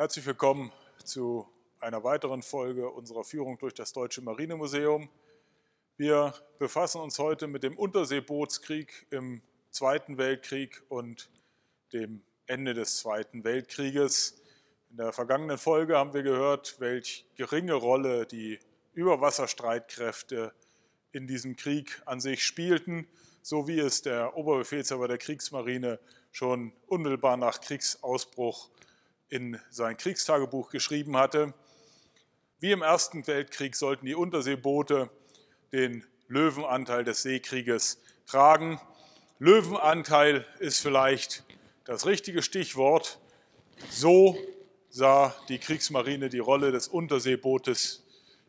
Herzlich willkommen zu einer weiteren Folge unserer Führung durch das Deutsche Marinemuseum. Wir befassen uns heute mit dem Unterseebootskrieg im Zweiten Weltkrieg und dem Ende des Zweiten Weltkrieges. In der vergangenen Folge haben wir gehört, welch geringe Rolle die Überwasserstreitkräfte in diesem Krieg an sich spielten, so wie es der Oberbefehlshaber der Kriegsmarine schon unmittelbar nach Kriegsausbruch in sein Kriegstagebuch geschrieben hatte. Wie im Ersten Weltkrieg sollten die Unterseeboote den Löwenanteil des Seekrieges tragen. Löwenanteil ist vielleicht das richtige Stichwort. So sah die Kriegsmarine die Rolle des Unterseebootes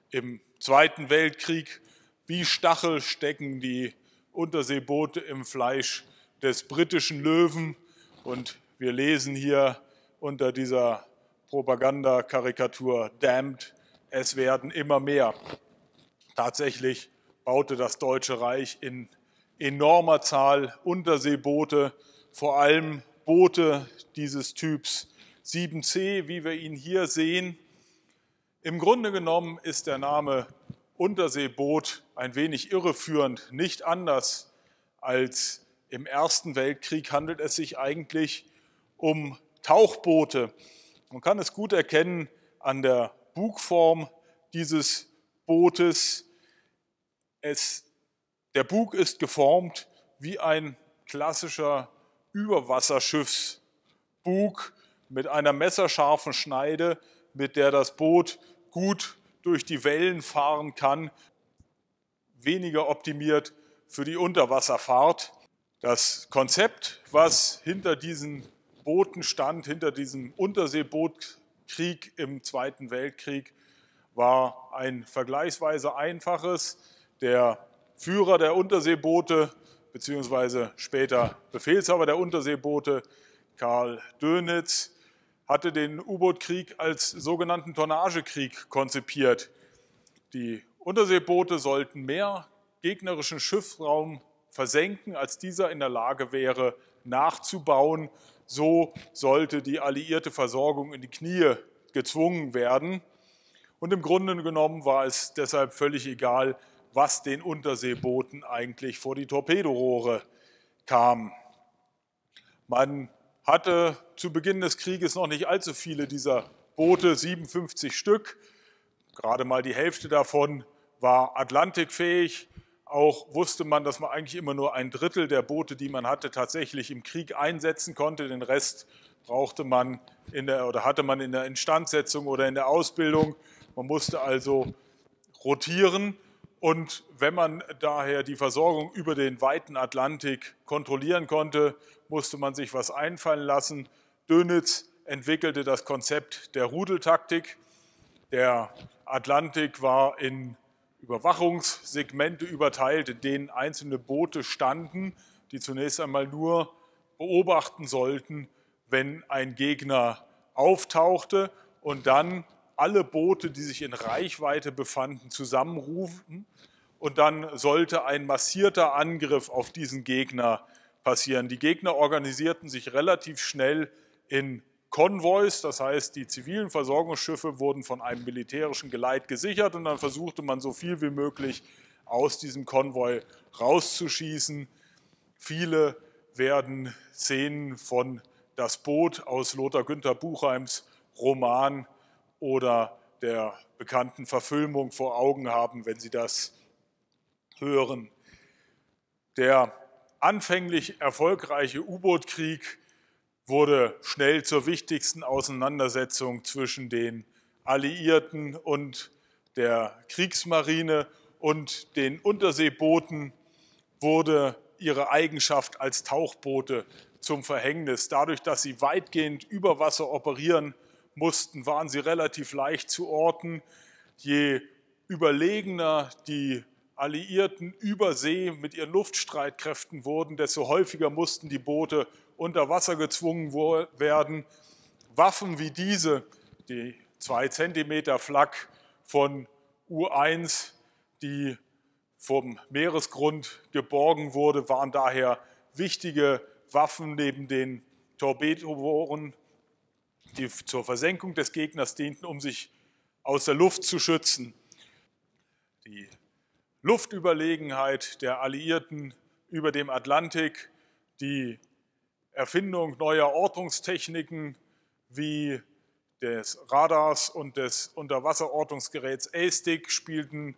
im Zweiten Weltkrieg. Wie Stachel stecken die Unterseeboote im Fleisch des britischen Löwen. Und wir lesen hier unter dieser Propagandakarikatur damned, es werden immer mehr. Tatsächlich baute das Deutsche Reich in enormer Zahl Unterseeboote, vor allem Boote dieses Typs 7C, wie wir ihn hier sehen. Im Grunde genommen ist der Name Unterseeboot ein wenig irreführend, nicht anders als im Ersten Weltkrieg handelt es sich eigentlich um Tauchboote. Man kann es gut erkennen an der Bugform dieses Bootes. Es, der Bug ist geformt wie ein klassischer Überwasserschiffsbug mit einer messerscharfen Schneide, mit der das Boot gut durch die Wellen fahren kann, weniger optimiert für die Unterwasserfahrt. Das Konzept, was hinter diesen Botenstand hinter diesem Unterseebootkrieg im Zweiten Weltkrieg war ein vergleichsweise einfaches. Der Führer der Unterseeboote, beziehungsweise später Befehlshaber der Unterseeboote, Karl Dönitz, hatte den U-Boot-Krieg als sogenannten Tonnagekrieg konzipiert. Die Unterseeboote sollten mehr gegnerischen Schiffsraum versenken, als dieser in der Lage wäre, nachzubauen, so sollte die alliierte Versorgung in die Knie gezwungen werden. Und im Grunde genommen war es deshalb völlig egal, was den Unterseebooten eigentlich vor die Torpedorohre kam. Man hatte zu Beginn des Krieges noch nicht allzu viele dieser Boote, 57 Stück. Gerade mal die Hälfte davon war atlantikfähig. Auch wusste man, dass man eigentlich immer nur ein Drittel der Boote, die man hatte, tatsächlich im Krieg einsetzen konnte. Den Rest brauchte man in der, oder hatte man in der Instandsetzung oder in der Ausbildung. Man musste also rotieren. Und wenn man daher die Versorgung über den weiten Atlantik kontrollieren konnte, musste man sich was einfallen lassen. Dönitz entwickelte das Konzept der Rudeltaktik. Der Atlantik war in Überwachungssegmente überteilt, in denen einzelne Boote standen, die zunächst einmal nur beobachten sollten, wenn ein Gegner auftauchte und dann alle Boote, die sich in Reichweite befanden, zusammenrufen und dann sollte ein massierter Angriff auf diesen Gegner passieren. Die Gegner organisierten sich relativ schnell in Konvois, das heißt die zivilen Versorgungsschiffe wurden von einem militärischen Geleit gesichert und dann versuchte man so viel wie möglich aus diesem Konvoi rauszuschießen. Viele werden Szenen von Das Boot aus Lothar Günther Buchheims Roman oder der bekannten Verfilmung vor Augen haben, wenn Sie das hören. Der anfänglich erfolgreiche U-Boot-Krieg wurde schnell zur wichtigsten Auseinandersetzung zwischen den Alliierten und der Kriegsmarine und den Unterseebooten wurde ihre Eigenschaft als Tauchboote zum Verhängnis. Dadurch, dass sie weitgehend über Wasser operieren mussten, waren sie relativ leicht zu orten. Je überlegener die Alliierten über See mit ihren Luftstreitkräften wurden, desto häufiger mussten die Boote unter Wasser gezwungen werden. Waffen wie diese, die 2 cm Flak von U1, die vom Meeresgrund geborgen wurde, waren daher wichtige Waffen neben den Torpedobohren, die zur Versenkung des Gegners dienten, um sich aus der Luft zu schützen. Die Luftüberlegenheit der Alliierten über dem Atlantik, die Erfindung neuer Ortungstechniken wie des Radars und des Unterwasserortungsgeräts ASTIC spielten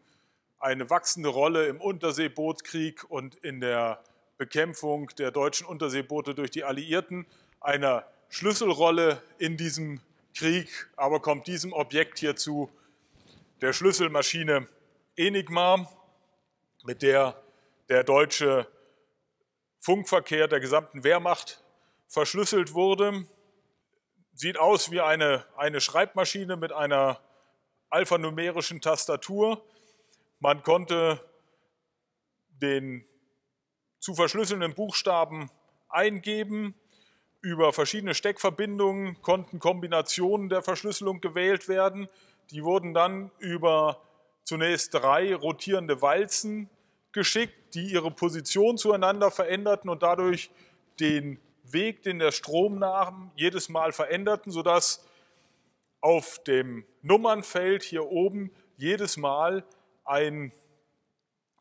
eine wachsende Rolle im Unterseebootkrieg und in der Bekämpfung der deutschen Unterseeboote durch die Alliierten, eine Schlüsselrolle in diesem Krieg, aber kommt diesem Objekt hierzu der Schlüsselmaschine Enigma, mit der der deutsche Funkverkehr der gesamten Wehrmacht verschlüsselt wurde. Sieht aus wie eine, eine Schreibmaschine mit einer alphanumerischen Tastatur. Man konnte den zu verschlüsselnden Buchstaben eingeben. Über verschiedene Steckverbindungen konnten Kombinationen der Verschlüsselung gewählt werden. Die wurden dann über zunächst drei rotierende Walzen geschickt, die ihre Position zueinander veränderten und dadurch den Weg, den der Strom nahm, jedes Mal veränderten, sodass auf dem Nummernfeld hier oben jedes Mal ein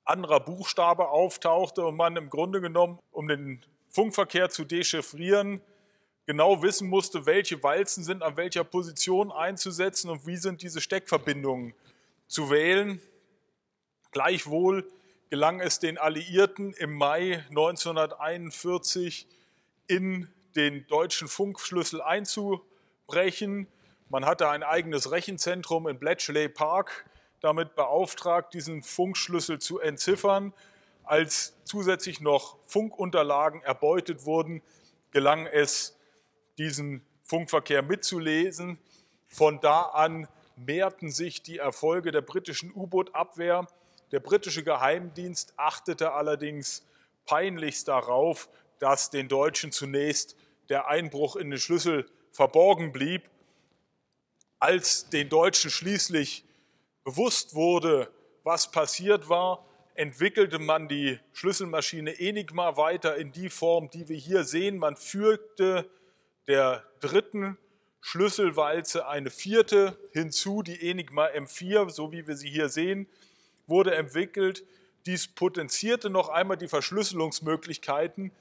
anderer Buchstabe auftauchte und man im Grunde genommen, um den Funkverkehr zu dechiffrieren, genau wissen musste, welche Walzen sind an welcher Position einzusetzen und wie sind diese Steckverbindungen zu wählen. Gleichwohl gelang es den Alliierten im Mai 1941, in den deutschen Funkschlüssel einzubrechen. Man hatte ein eigenes Rechenzentrum in Bletchley Park damit beauftragt, diesen Funkschlüssel zu entziffern. Als zusätzlich noch Funkunterlagen erbeutet wurden, gelang es, diesen Funkverkehr mitzulesen. Von da an mehrten sich die Erfolge der britischen U-Boot-Abwehr. Der britische Geheimdienst achtete allerdings peinlichst darauf, dass den Deutschen zunächst der Einbruch in den Schlüssel verborgen blieb. Als den Deutschen schließlich bewusst wurde, was passiert war, entwickelte man die Schlüsselmaschine Enigma weiter in die Form, die wir hier sehen. Man fügte der dritten Schlüsselwalze eine vierte hinzu, die Enigma M4, so wie wir sie hier sehen, wurde entwickelt. Dies potenzierte noch einmal die Verschlüsselungsmöglichkeiten,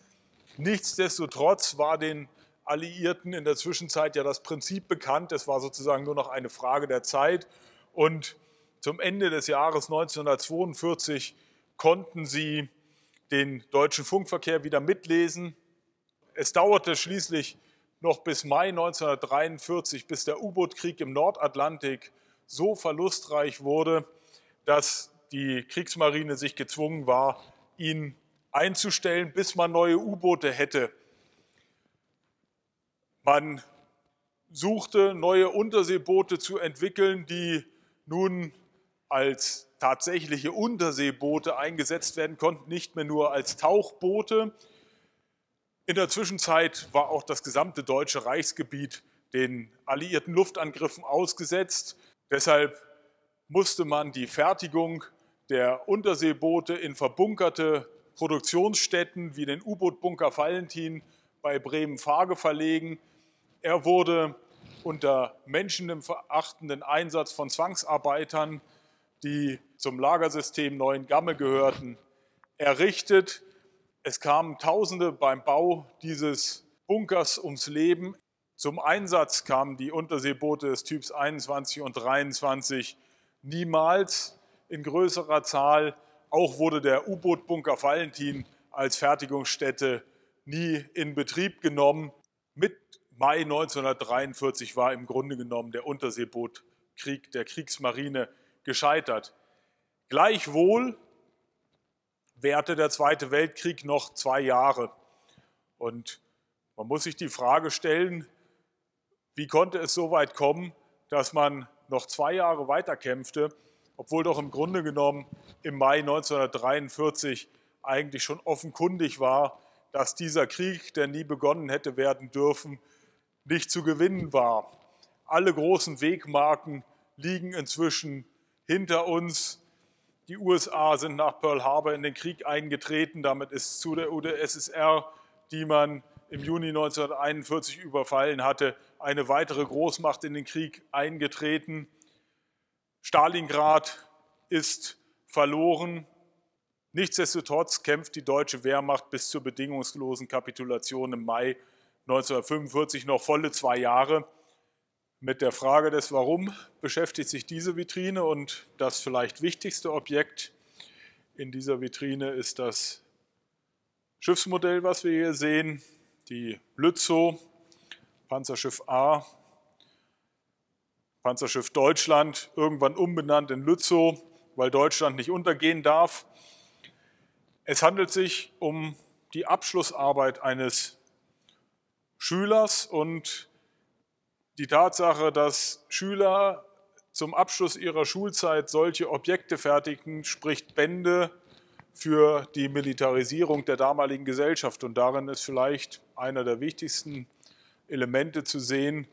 Nichtsdestotrotz war den Alliierten in der Zwischenzeit ja das Prinzip bekannt. Es war sozusagen nur noch eine Frage der Zeit. Und zum Ende des Jahres 1942 konnten sie den deutschen Funkverkehr wieder mitlesen. Es dauerte schließlich noch bis Mai 1943, bis der U-Boot-Krieg im Nordatlantik so verlustreich wurde, dass die Kriegsmarine sich gezwungen war, ihn einzustellen, bis man neue U-Boote hätte. Man suchte, neue Unterseeboote zu entwickeln, die nun als tatsächliche Unterseeboote eingesetzt werden konnten, nicht mehr nur als Tauchboote. In der Zwischenzeit war auch das gesamte deutsche Reichsgebiet den alliierten Luftangriffen ausgesetzt. Deshalb musste man die Fertigung der Unterseeboote in verbunkerte Produktionsstätten wie den U-Boot-Bunker Valentin bei Bremen-Farge verlegen. Er wurde unter menschenverachtenden Einsatz von Zwangsarbeitern, die zum Lagersystem Neuen Gamme gehörten, errichtet. Es kamen Tausende beim Bau dieses Bunkers ums Leben. Zum Einsatz kamen die Unterseeboote des Typs 21 und 23 niemals in größerer Zahl auch wurde der U-Boot-Bunker Valentin als Fertigungsstätte nie in Betrieb genommen. Mit Mai 1943 war im Grunde genommen der Unterseebootkrieg der Kriegsmarine gescheitert. Gleichwohl währte der Zweite Weltkrieg noch zwei Jahre. Und man muss sich die Frage stellen, wie konnte es so weit kommen, dass man noch zwei Jahre weiterkämpfte obwohl doch im Grunde genommen im Mai 1943 eigentlich schon offenkundig war, dass dieser Krieg, der nie begonnen hätte werden dürfen, nicht zu gewinnen war. Alle großen Wegmarken liegen inzwischen hinter uns. Die USA sind nach Pearl Harbor in den Krieg eingetreten. Damit ist zu der UdSSR, die man im Juni 1941 überfallen hatte, eine weitere Großmacht in den Krieg eingetreten. Stalingrad ist verloren. Nichtsdestotrotz kämpft die deutsche Wehrmacht bis zur bedingungslosen Kapitulation im Mai 1945 noch volle zwei Jahre. Mit der Frage des Warum beschäftigt sich diese Vitrine und das vielleicht wichtigste Objekt in dieser Vitrine ist das Schiffsmodell, was wir hier sehen, die Lützow, Panzerschiff A, Panzerschiff Deutschland, irgendwann umbenannt in Lützow, weil Deutschland nicht untergehen darf. Es handelt sich um die Abschlussarbeit eines Schülers und die Tatsache, dass Schüler zum Abschluss ihrer Schulzeit solche Objekte fertigen, spricht Bände für die Militarisierung der damaligen Gesellschaft. Und darin ist vielleicht einer der wichtigsten Elemente zu sehen,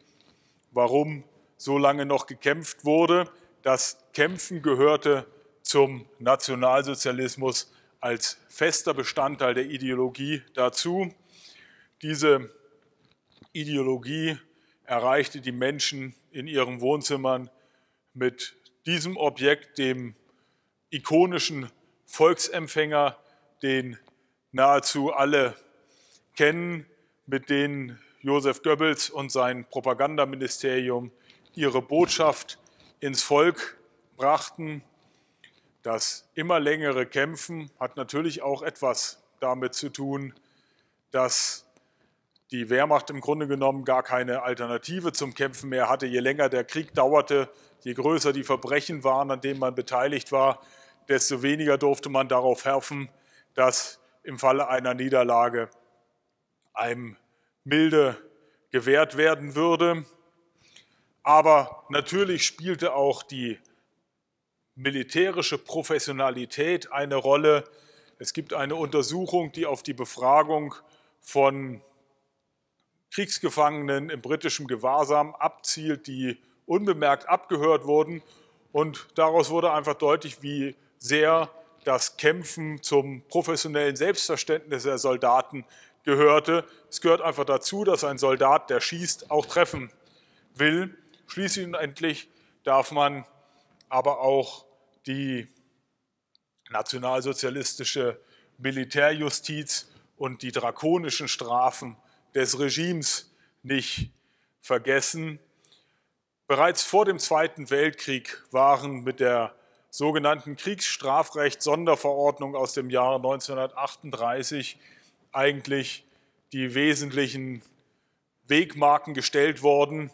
warum so lange noch gekämpft wurde. Das Kämpfen gehörte zum Nationalsozialismus als fester Bestandteil der Ideologie dazu. Diese Ideologie erreichte die Menschen in ihren Wohnzimmern mit diesem Objekt, dem ikonischen Volksempfänger, den nahezu alle kennen, mit dem Josef Goebbels und sein Propagandaministerium ihre Botschaft ins Volk brachten. Das immer längere Kämpfen hat natürlich auch etwas damit zu tun, dass die Wehrmacht im Grunde genommen gar keine Alternative zum Kämpfen mehr hatte. Je länger der Krieg dauerte, je größer die Verbrechen waren, an denen man beteiligt war, desto weniger durfte man darauf helfen, dass im Falle einer Niederlage einem milde gewährt werden würde. Aber natürlich spielte auch die militärische Professionalität eine Rolle. Es gibt eine Untersuchung, die auf die Befragung von Kriegsgefangenen im britischen Gewahrsam abzielt, die unbemerkt abgehört wurden. Und daraus wurde einfach deutlich, wie sehr das Kämpfen zum professionellen Selbstverständnis der Soldaten gehörte. Es gehört einfach dazu, dass ein Soldat, der schießt, auch treffen will. Schließlich darf man aber auch die nationalsozialistische Militärjustiz und die drakonischen Strafen des Regimes nicht vergessen. Bereits vor dem Zweiten Weltkrieg waren mit der sogenannten Kriegsstrafrecht-Sonderverordnung aus dem Jahre 1938 eigentlich die wesentlichen Wegmarken gestellt worden,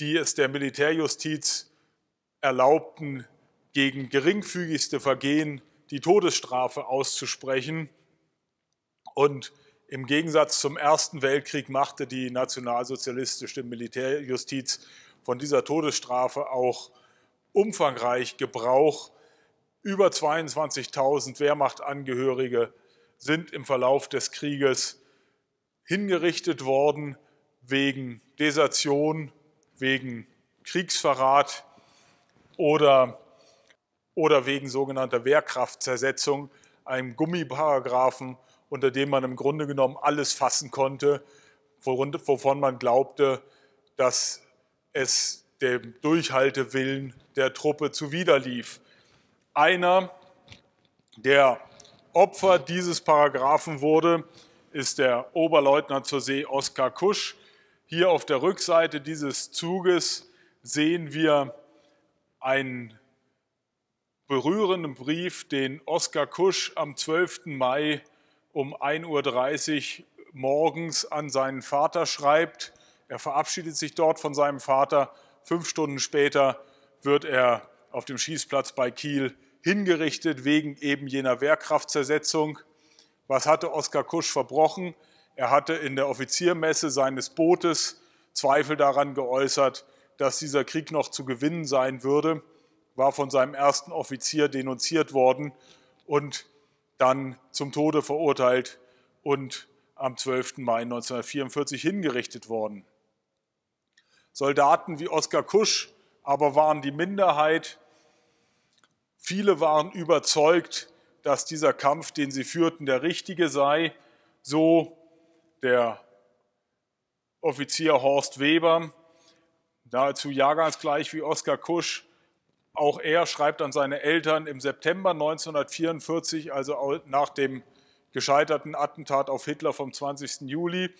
die es der Militärjustiz erlaubten, gegen geringfügigste Vergehen die Todesstrafe auszusprechen. Und im Gegensatz zum Ersten Weltkrieg machte die nationalsozialistische Militärjustiz von dieser Todesstrafe auch umfangreich Gebrauch. Über 22.000 Wehrmachtangehörige sind im Verlauf des Krieges hingerichtet worden wegen Desertion, wegen Kriegsverrat oder, oder wegen sogenannter Wehrkraftzersetzung, einem Gummiparagraphen, unter dem man im Grunde genommen alles fassen konnte, wovon man glaubte, dass es dem Durchhaltewillen der Truppe zuwiderlief. Einer der Opfer dieses Paragraphen wurde, ist der Oberleutnant zur See Oskar Kusch, hier auf der Rückseite dieses Zuges sehen wir einen berührenden Brief, den Oskar Kusch am 12. Mai um 1.30 Uhr morgens an seinen Vater schreibt. Er verabschiedet sich dort von seinem Vater. Fünf Stunden später wird er auf dem Schießplatz bei Kiel hingerichtet wegen eben jener Wehrkraftzersetzung. Was hatte Oskar Kusch verbrochen? Er hatte in der Offiziermesse seines Bootes Zweifel daran geäußert, dass dieser Krieg noch zu gewinnen sein würde, war von seinem ersten Offizier denunziert worden und dann zum Tode verurteilt und am 12. Mai 1944 hingerichtet worden. Soldaten wie Oskar Kusch aber waren die Minderheit. Viele waren überzeugt, dass dieser Kampf, den sie führten, der richtige sei. So der Offizier Horst Weber, nahezu jahrgangsgleich wie Oskar Kusch, auch er schreibt an seine Eltern im September 1944, also nach dem gescheiterten Attentat auf Hitler vom 20. Juli.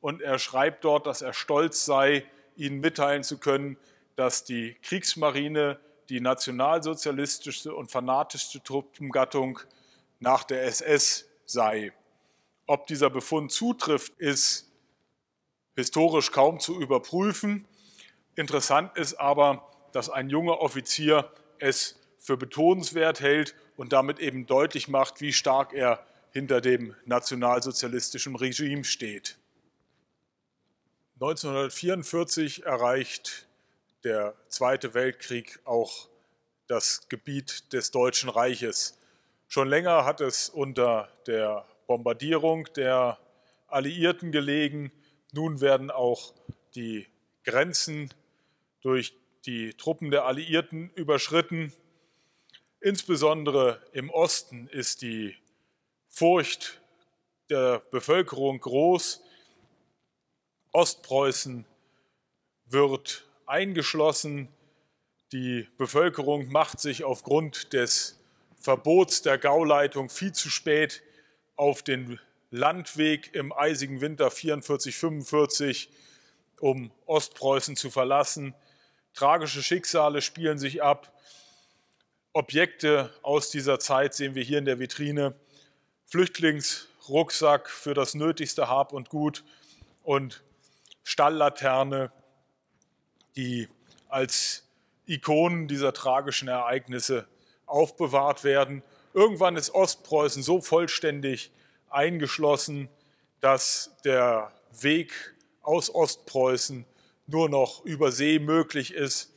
Und er schreibt dort, dass er stolz sei, ihnen mitteilen zu können, dass die Kriegsmarine die nationalsozialistische und fanatischste Truppengattung nach der SS sei. Ob dieser Befund zutrifft, ist historisch kaum zu überprüfen. Interessant ist aber, dass ein junger Offizier es für betonenswert hält und damit eben deutlich macht, wie stark er hinter dem nationalsozialistischen Regime steht. 1944 erreicht der Zweite Weltkrieg auch das Gebiet des Deutschen Reiches. Schon länger hat es unter der Bombardierung der Alliierten gelegen. Nun werden auch die Grenzen durch die Truppen der Alliierten überschritten. Insbesondere im Osten ist die Furcht der Bevölkerung groß. Ostpreußen wird eingeschlossen. Die Bevölkerung macht sich aufgrund des Verbots der Gauleitung viel zu spät auf den Landweg im eisigen Winter 44, 45, um Ostpreußen zu verlassen. Tragische Schicksale spielen sich ab. Objekte aus dieser Zeit sehen wir hier in der Vitrine. Flüchtlingsrucksack für das nötigste Hab und Gut und Stalllaterne, die als Ikonen dieser tragischen Ereignisse aufbewahrt werden Irgendwann ist Ostpreußen so vollständig eingeschlossen, dass der Weg aus Ostpreußen nur noch über See möglich ist.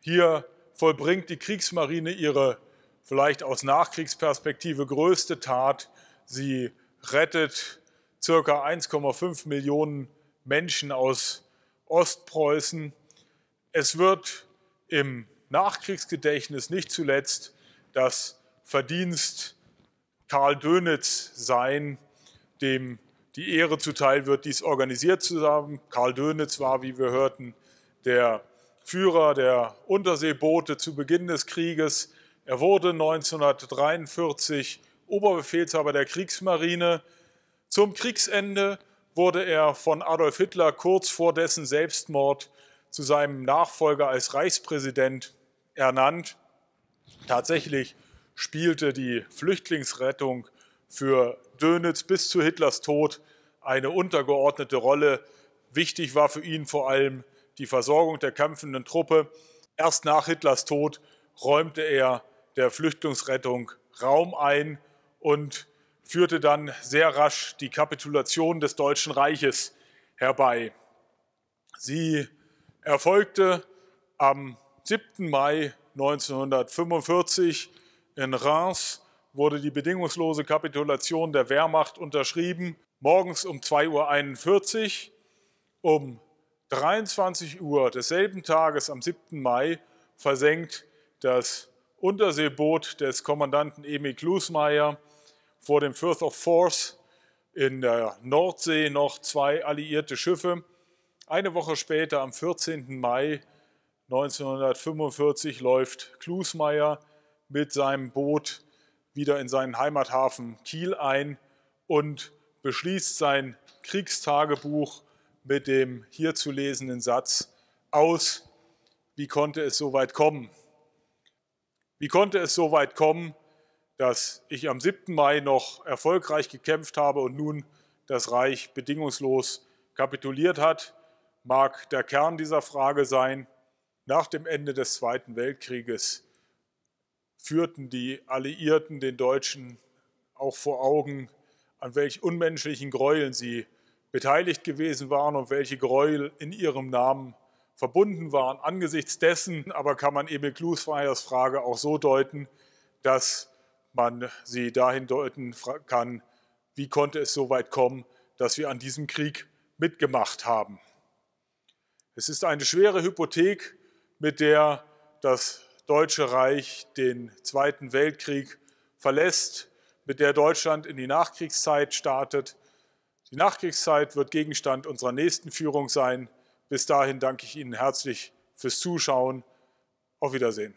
Hier vollbringt die Kriegsmarine ihre vielleicht aus Nachkriegsperspektive größte Tat. Sie rettet ca. 1,5 Millionen Menschen aus Ostpreußen. Es wird im Nachkriegsgedächtnis nicht zuletzt das Verdienst Karl Dönitz sein, dem die Ehre zuteil wird, dies organisiert zu haben. Karl Dönitz war, wie wir hörten, der Führer der Unterseeboote zu Beginn des Krieges. Er wurde 1943 Oberbefehlshaber der Kriegsmarine. Zum Kriegsende wurde er von Adolf Hitler kurz vor dessen Selbstmord zu seinem Nachfolger als Reichspräsident ernannt. Tatsächlich spielte die Flüchtlingsrettung für Dönitz bis zu Hitlers Tod eine untergeordnete Rolle. Wichtig war für ihn vor allem die Versorgung der kämpfenden Truppe. Erst nach Hitlers Tod räumte er der Flüchtlingsrettung Raum ein und führte dann sehr rasch die Kapitulation des Deutschen Reiches herbei. Sie erfolgte am 7. Mai 1945 in Reims wurde die bedingungslose Kapitulation der Wehrmacht unterschrieben, morgens um 2.41 Uhr. Um 23 Uhr desselben Tages am 7. Mai versenkt das Unterseeboot des Kommandanten Emil Klusmeier vor dem Firth of Force in der Nordsee noch zwei alliierte Schiffe. Eine Woche später, am 14. Mai 1945, läuft Klusmeier mit seinem Boot wieder in seinen Heimathafen Kiel ein und beschließt sein Kriegstagebuch mit dem hier zu lesenden Satz aus, wie konnte es so weit kommen? Wie konnte es so weit kommen, dass ich am 7. Mai noch erfolgreich gekämpft habe und nun das Reich bedingungslos kapituliert hat, mag der Kern dieser Frage sein, nach dem Ende des Zweiten Weltkrieges führten die Alliierten den Deutschen auch vor Augen, an welch unmenschlichen Gräueln sie beteiligt gewesen waren und welche Gräuel in ihrem Namen verbunden waren. Angesichts dessen aber kann man Emil Klusfeiers Frage auch so deuten, dass man sie dahin deuten kann, wie konnte es so weit kommen, dass wir an diesem Krieg mitgemacht haben. Es ist eine schwere Hypothek, mit der das Deutsche Reich den Zweiten Weltkrieg verlässt, mit der Deutschland in die Nachkriegszeit startet. Die Nachkriegszeit wird Gegenstand unserer nächsten Führung sein. Bis dahin danke ich Ihnen herzlich fürs Zuschauen. Auf Wiedersehen.